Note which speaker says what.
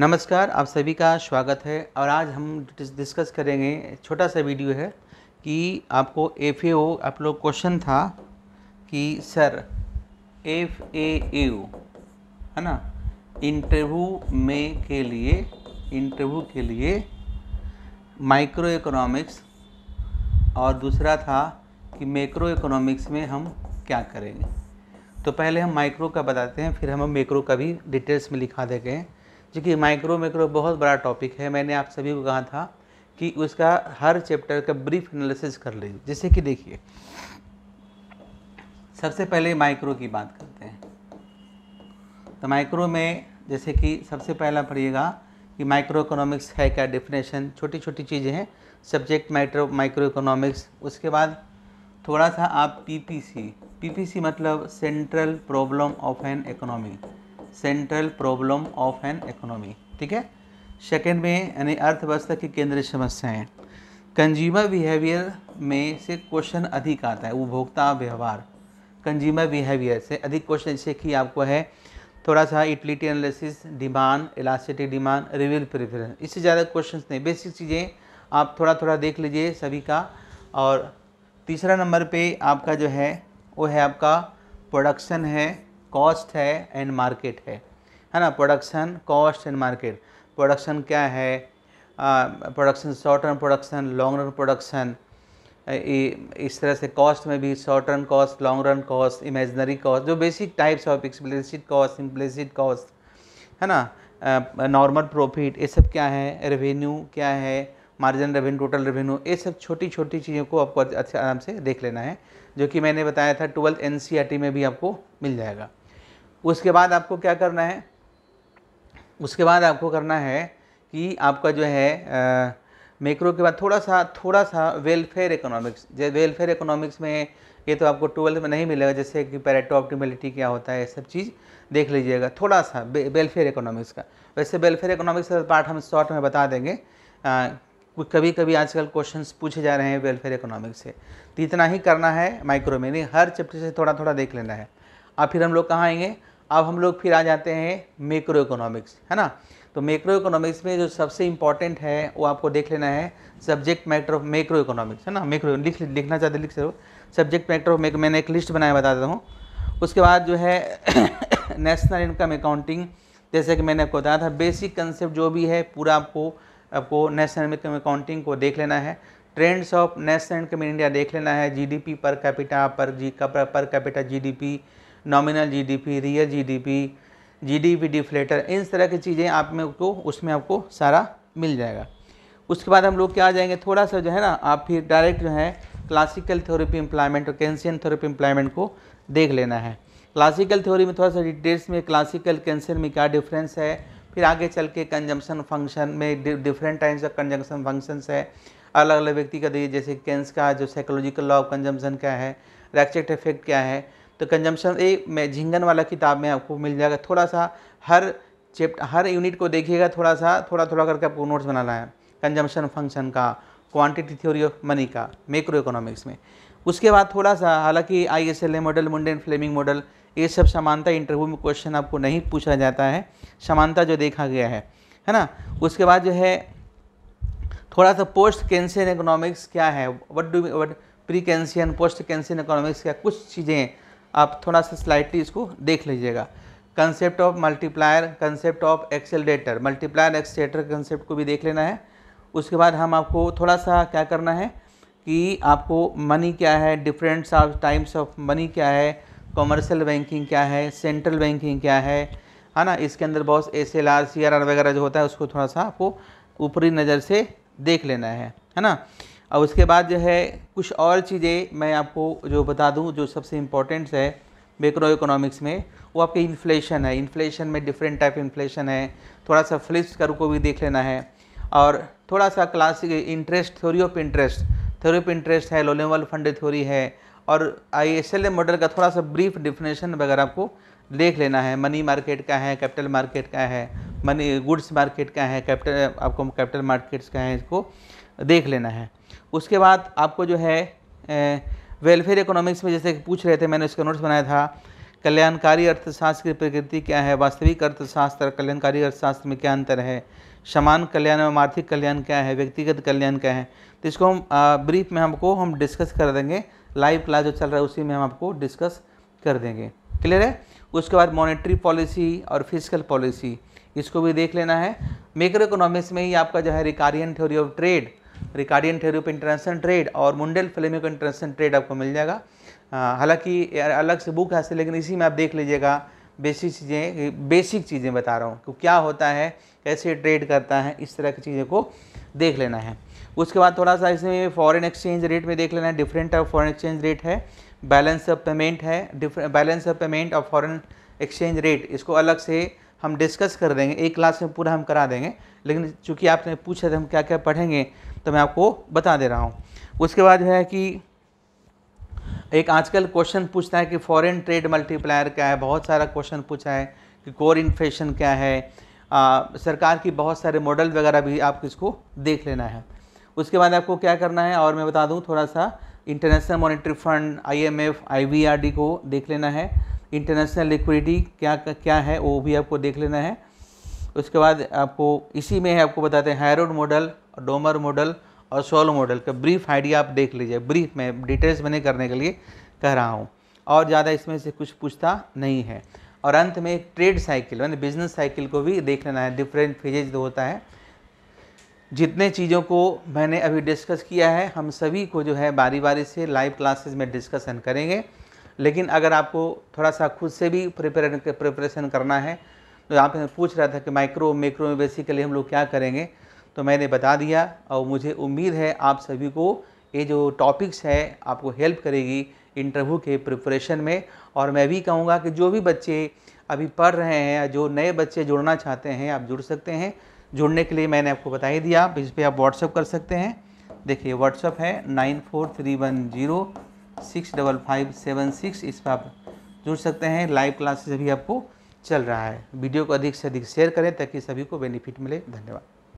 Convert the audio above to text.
Speaker 1: नमस्कार आप सभी का स्वागत है और आज हम डिस्कस करेंगे छोटा सा वीडियो है कि आपको एफ ए ओ आप लोग क्वेश्चन था कि सर एफ ए यू है ना इंटरव्यू में के लिए इंटरव्यू के लिए माइक्रो इकोनॉमिक्स और दूसरा था कि मैक्रो इकोनॉमिक्स में हम क्या करेंगे तो पहले हम माइक्रो का बताते हैं फिर हम मैक्रो का भी डिटेल्स में लिखा देते हैं जो कि माइक्रो मैक्रो बहुत बड़ा टॉपिक है मैंने आप सभी को कहा था कि उसका हर चैप्टर का ब्रीफ एनालिसिस कर ले जैसे कि देखिए सबसे पहले माइक्रो की बात करते हैं तो माइक्रो में जैसे कि सबसे पहला पढ़िएगा कि माइक्रो इकोनॉमिक्स है क्या डिफिनेशन छोटी छोटी चीज़ें हैं सब्जेक्ट मैटर माइक्रो इकोनॉमिक्स उसके बाद थोड़ा सा आप पीपीसी पीपीसी मतलब central problem of an economy central problem of an economy ठीक है सेकेंड में यानी अर्थव्यवस्था की केंद्रीय समस्याएं कंज्यूमर बिहेवियर में से क्वेश्चन अधिक आता है उपभोक्ता व्यवहार कंज्यूमर बिहेवियर से अधिक क्वेश्चन जैसे कि आपको है थोड़ा सा utility analysis demand elastic demand revealed preference इससे ज़्यादा क्वेश्चंस नहीं बेसिक चीज़ें आप थोड़ा थोड़ा देख लीजिए सभी का और तीसरा नंबर पे आपका जो है वो है आपका प्रोडक्शन है कॉस्ट है एंड मार्केट है है ना production cost and market production क्या है production short run production long run production इस तरह से कॉस्ट में भी short run cost long run cost imaginary cost जो basic types of explicit cost implicit cost है ना नॉर्मल प्रॉफिट ये सब क्या है रेवेन्यू क्या है मार्जिन रेवेन्यू टोटल रेवेन्यू ये सब छोटी छोटी चीज़ों को आपको अच्छे आराम से देख लेना है जो कि मैंने बताया था ट्वेल्थ एन e में भी आपको मिल जाएगा उसके बाद आपको क्या करना है उसके बाद आपको करना है कि आपका जो है मैक्रो के बाद थोड़ा सा थोड़ा सा वेलफेयर इकोनॉमिक्स जैसे वेलफेयर इकोनॉमिक्स में ये तो आपको ट्वेल्थ में नहीं मिलेगा जैसे कि पैरेटो ऑप्टिमिलिटी क्या होता है ये सब चीज़ देख लीजिएगा थोड़ा सा वेलफेयर इकोनॉमिक्स का वैसे वेलफेयर इकोनॉमिक्स का पार्ट हम शॉर्ट में बता देंगे आ, कभी कभी आजकल क्वेश्चन पूछे जा रहे हैं वेलफेयर इकोनॉमिक्स से तो इतना ही करना है माइक्रो में नहीं हर चैप्टर से थोड़ा थोड़ा देख लेना है और फिर हम लोग कहाँ आएंगे अब हम लोग फिर आ जाते हैं मेक्रो इकोनॉमिक्स है ना तो मेक्रो इकोनॉमिक्स में जो सबसे इंपॉर्टेंट है वो आपको देख लेना है subject matter of macro economics है ना मेक्रो लिख लिखना चाहते लिख सको सब्जेक्ट मैटर ऑफ मैक्रो मैंने एक लिस्ट बनाया बता देता हूँ उसके बाद जो है नेशनल इनकम अकाउंटिंग जैसे कि मैंने आपको बताया था बेसिक कंसेप्ट जो भी है पूरा आपको आपको नेशनल इनकम अकाउंटिंग को देख लेना है trends of national income in India देख लेना है GDP per capita per G per capita GDP nominal GDP real GDP GDP deflator इन तरह की चीज़ें आप में को उसमें आपको सारा मिल जाएगा उसके बाद हम लोग क्या आ जाएंगे थोड़ा सा जो है ना आप फिर डायरेक्ट जो है क्लासिकल थ्योरेपी इम्प्लायमेंट और कैंसियन थ्योरेपी इम्प्लायमेंट को देख लेना है क्लासिकल थ्योरी में थोड़ा सा डिटेल्स में क्लासिकल कैंसियन में क्या डिफरेंस है फिर आगे चल के कंजम्पशन फंक्शन में different types of consumption functions है अलग अलग व्यक्ति का देखिए जैसे कैंस का जो साइकोलॉजिकल लॉ ऑफ कंजम्पशन क्या है रैक्चेट इफेक्ट क्या है तो कंजम्पशन ए झिंगन वाला किताब में आपको मिल जाएगा थोड़ा सा हर चैप्ट हर यूनिट को देखिएगा थोड़ा सा थोड़ा थोड़ा करके आपको नोट्स बनाना है कंजम्पशन फंक्शन का क्वांटिटी थ्योरी ऑफ मनी का मैक्रो इकोनॉमिक्स में उसके बाद थोड़ा सा हालांकि I S L A model Mundell Fleming model ये सब समानता इंटरव्यू में क्वेश्चन आपको नहीं पूछा जाता है समानता जो देखा गया है है ना उसके बाद जो है थोड़ा सा पोस्ट कैंसियन इकोनॉमिक्स क्या है what do what pre Keynesian post Keynesian economics क्या कुछ चीज़ें आप थोड़ा सा स्लाइटली इसको देख लीजिएगा concept of multiplier concept of accelerator multiplier accelerator concept को भी देख लेना है उसके बाद हम आपको थोड़ा सा क्या करना है कि आपको मनी क्या है different of types of money क्या है कॉमर्शियल बैंकिंग क्या है सेंट्रल बैंकिंग क्या है है ना इसके अंदर बहुत S L R C R R वगैरह जो होता है उसको थोड़ा सा आपको ऊपरी नज़र से देख लेना है है ना और उसके बाद जो है कुछ और चीज़ें मैं आपको जो बता दूं जो सबसे इम्पोर्टेंट्स है मेक्रो इकोनॉमिक्स में वो आपके इन्फ्लेशन है इन्फ्लेशन में डिफरेंट टाइप इन्फ्लेशन है थोड़ा सा फ्लिप्स कर को भी देख लेना है और थोड़ा सा classic interest theory of interest theory of interest है लोलेवल फंड थ्योरी है और आई एस एल मॉडल का थोड़ा सा ब्रीफ डिफिनेशन वगैरह आपको देख लेना है मनी मार्केट का है कैपिटल मार्केट का है मनी गुड्स मार्केट का है कैपिटल आपको कैपिटल मार्केट्स का है इसको देख लेना है उसके बाद आपको जो है वेलफेयर इकोनॉमिक्स में जैसे पूछ रहे थे मैंने उसका नोट्स बनाया था कल्याणकारी अर्थशास्त्र की प्रकृति क्या है वास्तविक अर्थशास्त्र और कल्याणकारी अर्थशास्त्र में क्या अंतर है समान कल्याण एवं आर्थिक कल्याण क्या है व्यक्तिगत कल्याण क्या है तो इसको हम ब्रीफ में हमको हम डिस्कस कर देंगे लाइव क्लास जो चल रहा है उसी में हम आपको डिस्कस कर देंगे क्लियर है उसके बाद मॉनेटरी पॉलिसी और फिजिकल पॉलिसी इसको भी देख लेना है मेक्रो इकोनॉमिक्स में ही आपका जो है Ricardian theory of trade Ricardian theory of international trade और मुंडेल फिल्मिक इंटरनेशनल ट्रेड आपको मिल जाएगा हालांकि अलग से बुक है लेकिन इसी में आप देख लीजिएगा बेसिक चीज़ें बेसिक चीज़ें बता रहा हूँ कि क्या होता है कैसे ट्रेड करता है इस तरह की चीज़ें को देख लेना है उसके बाद थोड़ा सा इसमें फॉरेन एक्सचेंज रेट में देख लेना है different of foreign exchange rate है बैलेंस ऑफ पेमेंट है बैलेंस ऑफ पेमेंट और फॉरेन एक्सचेंज रेट इसको अलग से हम डिस्कस कर देंगे एक क्लास में पूरा हम करा देंगे लेकिन चूँकि आपने पूछा था हम क्या क्या पढ़ेंगे तो मैं आपको बता दे रहा हूँ उसके बाद है कि एक आजकल क्वेश्चन पूछता है कि फॉरेन ट्रेड मल्टीप्लायर क्या है बहुत सारा क्वेश्चन पूछा है कि कोर इन्फ्लेशन क्या है आ, सरकार की बहुत सारे मॉडल वगैरह भी आपको इसको देख लेना है उसके बाद आपको क्या करना है और मैं बता दूँ थोड़ा सा international monetary fund IMF IBRD को देख लेना है इंटरनेशनल लिक्विडिटी क्या क्या है वो भी आपको देख लेना है उसके बाद आपको इसी में है आपको बताते हैं हायरोड मॉडल डोमर मॉडल और सोलो मॉडल का ब्रीफ आइडिया आप देख लीजिए ब्रीफ में डिटेल्स मैंने करने के लिए कह रहा हूँ और ज़्यादा इसमें से कुछ पूछता नहीं है और अंत में ट्रेड साइकिल मैंने बिजनेस साइकिल को भी देख लेना है डिफरेंट फेजेज होता है जितने चीज़ों को मैंने अभी डिस्कस किया है हम सभी को जो है बारी बारी से लाइव क्लासेज में डिस्कसन करेंगे लेकिन अगर आपको थोड़ा सा खुद से भी प्रिपेयर प्रिपरेशन करना है तो यहाँ पे पूछ रहा था कि माइक्रो मेक्रो में बेसिकली हम लोग क्या करेंगे तो मैंने बता दिया और मुझे उम्मीद है आप सभी को ये जो टॉपिक्स है आपको हेल्प करेगी इंटरव्यू के प्रिपरेशन में और मैं भी कहूँगा कि जो भी बच्चे अभी पढ़ रहे हैं या जो नए बच्चे जुड़ना चाहते हैं आप जुड़ सकते हैं जुड़ने के लिए मैंने आपको बता ही दिया इस पर आप व्हाट्सअप कर सकते हैं देखिए व्हाट्सअप है nine four three one zero six double five seven six इस पर आप जुड़ सकते हैं लाइव क्लासेस अभी आपको चल रहा है वीडियो को अधिक से अधिक शेयर करें ताकि सभी को बेनिफिट मिले धन्यवाद